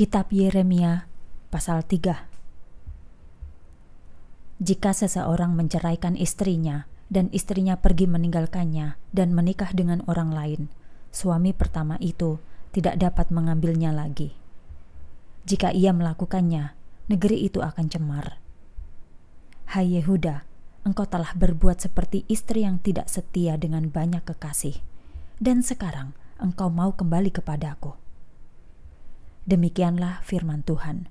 Kitab Yeremia pasal 3 Jika seseorang menceraikan istrinya dan istrinya pergi meninggalkannya dan menikah dengan orang lain, suami pertama itu tidak dapat mengambilnya lagi. Jika ia melakukannya, negeri itu akan cemar. Hai Yehuda, engkau telah berbuat seperti istri yang tidak setia dengan banyak kekasih, dan sekarang engkau mau kembali kepadaku. Demikianlah firman Tuhan.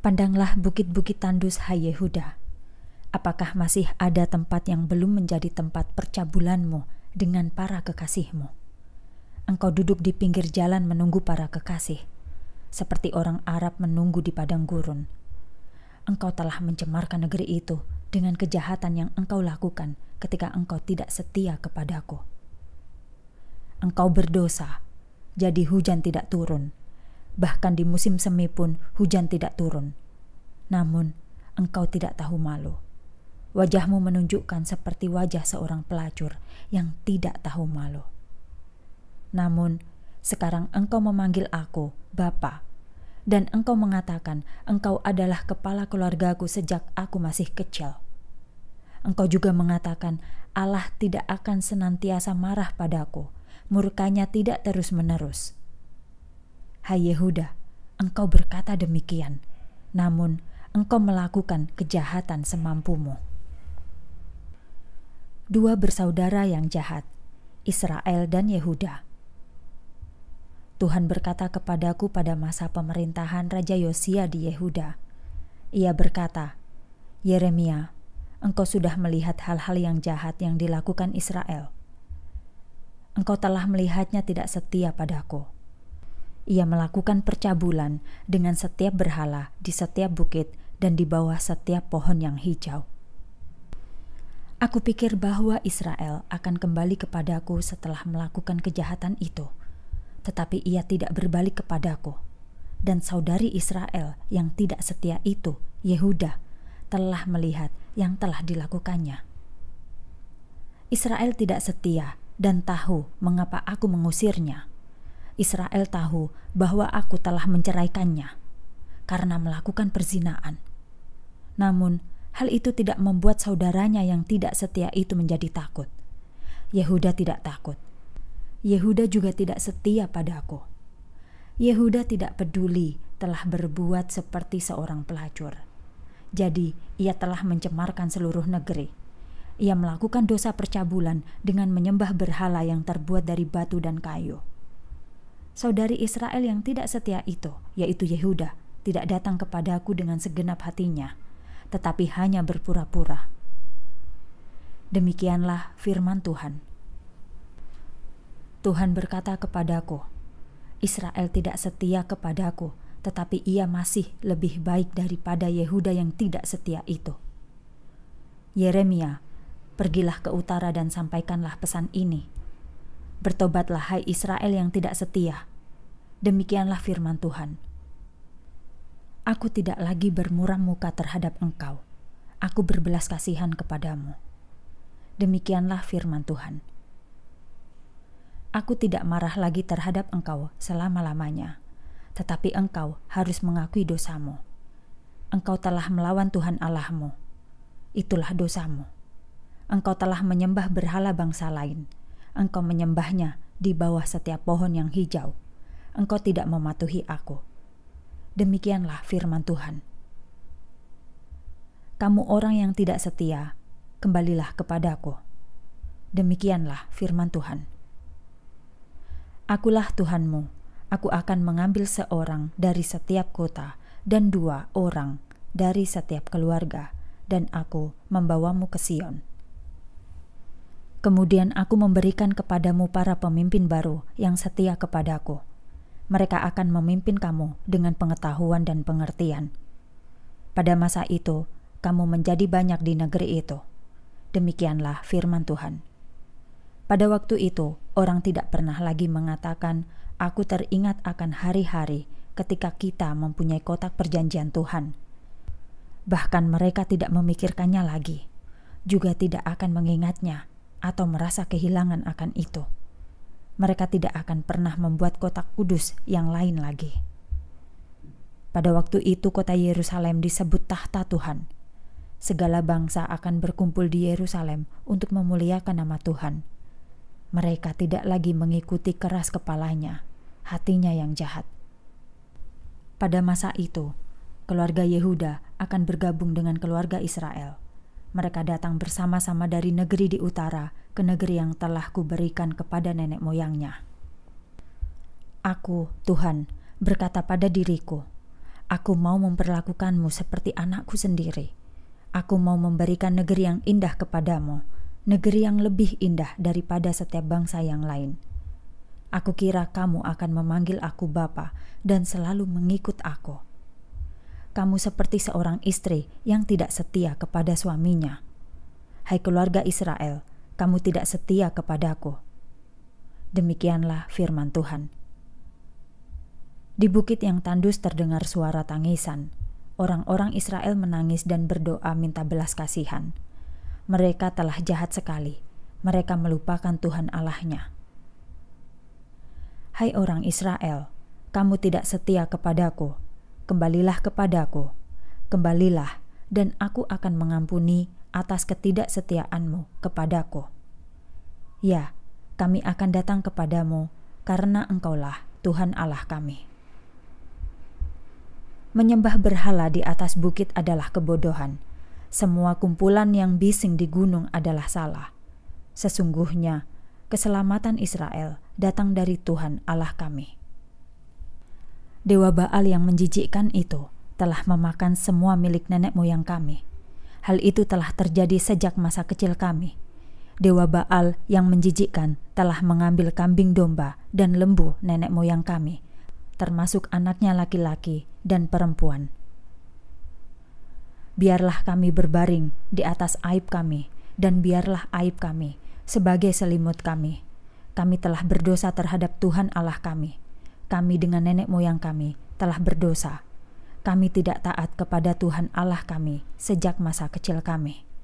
Pandanglah bukit-bukit tandus Hai Yehuda. Apakah masih ada tempat yang belum menjadi tempat percabulanmu dengan para kekasihmu? Engkau duduk di pinggir jalan menunggu para kekasih, seperti orang Arab menunggu di padang gurun. Engkau telah mencemarkan negeri itu dengan kejahatan yang engkau lakukan ketika engkau tidak setia kepadaku. Engkau berdosa jadi hujan tidak turun. Bahkan di musim semi pun hujan tidak turun. Namun, engkau tidak tahu malu. Wajahmu menunjukkan seperti wajah seorang pelacur yang tidak tahu malu. Namun, sekarang engkau memanggil aku, Bapa, dan engkau mengatakan, engkau adalah kepala keluargaku sejak aku masih kecil. Engkau juga mengatakan, Allah tidak akan senantiasa marah padaku, murkanya tidak terus-menerus. Hai Yehuda, engkau berkata demikian, namun engkau melakukan kejahatan semampumu. Dua bersaudara yang jahat, Israel dan Yehuda. Tuhan berkata kepadaku pada masa pemerintahan Raja Yosia di Yehuda. Ia berkata, "Yeremia, engkau sudah melihat hal-hal yang jahat yang dilakukan Israel engkau telah melihatnya tidak setia padaku. Ia melakukan percabulan dengan setiap berhala di setiap bukit dan di bawah setiap pohon yang hijau. Aku pikir bahwa Israel akan kembali kepadaku setelah melakukan kejahatan itu, tetapi ia tidak berbalik kepadaku. Dan saudari Israel yang tidak setia itu, Yehuda, telah melihat yang telah dilakukannya. Israel tidak setia dan tahu mengapa aku mengusirnya. Israel tahu bahwa aku telah menceraikannya karena melakukan perzinaan. Namun, hal itu tidak membuat saudaranya yang tidak setia itu menjadi takut. Yehuda tidak takut. Yehuda juga tidak setia padaku. Yehuda tidak peduli telah berbuat seperti seorang pelacur. Jadi, ia telah mencemarkan seluruh negeri ia melakukan dosa percabulan dengan menyembah berhala yang terbuat dari batu dan kayu. Saudari Israel yang tidak setia itu, yaitu Yehuda, tidak datang kepadaku dengan segenap hatinya, tetapi hanya berpura-pura. Demikianlah firman Tuhan. Tuhan berkata kepadaku, Israel tidak setia kepadaku, tetapi ia masih lebih baik daripada Yehuda yang tidak setia itu. Yeremia Pergilah ke utara dan sampaikanlah pesan ini. Bertobatlah hai Israel yang tidak setia. Demikianlah firman Tuhan. Aku tidak lagi bermuram muka terhadap engkau. Aku berbelas kasihan kepadamu. Demikianlah firman Tuhan. Aku tidak marah lagi terhadap engkau selama-lamanya, tetapi engkau harus mengakui dosamu. Engkau telah melawan Tuhan Allahmu. Itulah dosamu engkau telah menyembah berhala bangsa lain. Engkau menyembahnya di bawah setiap pohon yang hijau. Engkau tidak mematuhi aku. Demikianlah firman Tuhan. Kamu orang yang tidak setia, kembalilah kepadaku. Demikianlah firman Tuhan. Akulah Tuhanmu, aku akan mengambil seorang dari setiap kota dan dua orang dari setiap keluarga, dan aku membawamu ke Sion.' Kemudian aku memberikan kepadamu para pemimpin baru yang setia kepadaku. Mereka akan memimpin kamu dengan pengetahuan dan pengertian. Pada masa itu, kamu menjadi banyak di negeri itu. Demikianlah firman Tuhan. Pada waktu itu, orang tidak pernah lagi mengatakan, "Aku teringat akan hari-hari ketika kita mempunyai kotak perjanjian Tuhan." Bahkan mereka tidak memikirkannya lagi, juga tidak akan mengingatnya atau merasa kehilangan akan itu. Mereka tidak akan pernah membuat kota kudus yang lain lagi. Pada waktu itu, kota Yerusalem disebut tahta Tuhan. Segala bangsa akan berkumpul di Yerusalem untuk memuliakan nama Tuhan. Mereka tidak lagi mengikuti keras kepalanya, hatinya yang jahat. Pada masa itu, keluarga Yehuda akan bergabung dengan keluarga Israel mereka datang bersama-sama dari negeri di utara ke negeri yang telah kuberikan kepada nenek moyangnya. Aku, Tuhan, berkata pada diriku, Aku mau memperlakukanmu seperti anakku sendiri. Aku mau memberikan negeri yang indah kepadamu, negeri yang lebih indah daripada setiap bangsa yang lain. Aku kira kamu akan memanggil aku Bapa dan selalu mengikut aku kamu seperti seorang istri yang tidak setia kepada suaminya. Hai keluarga Israel, kamu tidak setia kepadaku. Demikianlah firman Tuhan. Di bukit yang tandus terdengar suara tangisan. Orang-orang Israel menangis dan berdoa minta belas kasihan. Mereka telah jahat sekali. Mereka melupakan Tuhan Allahnya. Hai orang Israel, kamu tidak setia kepadaku Kembalilah kepadaku, kembalilah, dan aku akan mengampuni atas ketidaksetiaanmu kepadaku. Ya, kami akan datang kepadamu karena Engkaulah Tuhan Allah kami. Menyembah berhala di atas bukit adalah kebodohan. Semua kumpulan yang bising di gunung adalah salah. Sesungguhnya, keselamatan Israel datang dari Tuhan Allah kami. Dewa Baal yang menjijikkan itu telah memakan semua milik nenek moyang kami. Hal itu telah terjadi sejak masa kecil kami. Dewa Baal yang menjijikkan telah mengambil kambing domba dan lembu nenek moyang kami, termasuk anaknya laki-laki dan perempuan. Biarlah kami berbaring di atas aib kami, dan biarlah aib kami sebagai selimut kami. Kami telah berdosa terhadap Tuhan Allah kami.' kami dengan nenek moyang kami telah berdosa. Kami tidak taat kepada Tuhan Allah kami sejak masa kecil kami.